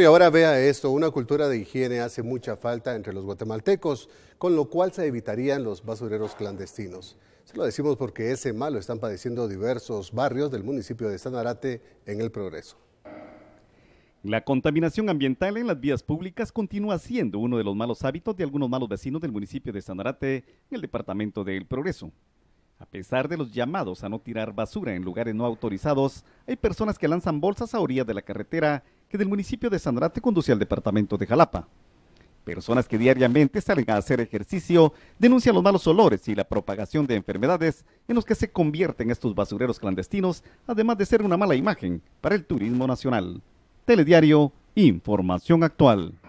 y ahora vea esto, una cultura de higiene hace mucha falta entre los guatemaltecos, con lo cual se evitarían los basureros clandestinos. Se lo decimos porque ese malo están padeciendo diversos barrios del municipio de San Arate en el progreso. La contaminación ambiental en las vías públicas continúa siendo uno de los malos hábitos de algunos malos vecinos del municipio de San Arate en el departamento de El Progreso. A pesar de los llamados a no tirar basura en lugares no autorizados, hay personas que lanzan bolsas a orillas de la carretera que del municipio de Sandrate conduce al departamento de Jalapa. Personas que diariamente salen a hacer ejercicio denuncian los malos olores y la propagación de enfermedades en los que se convierten estos basureros clandestinos, además de ser una mala imagen para el turismo nacional. Telediario, información actual.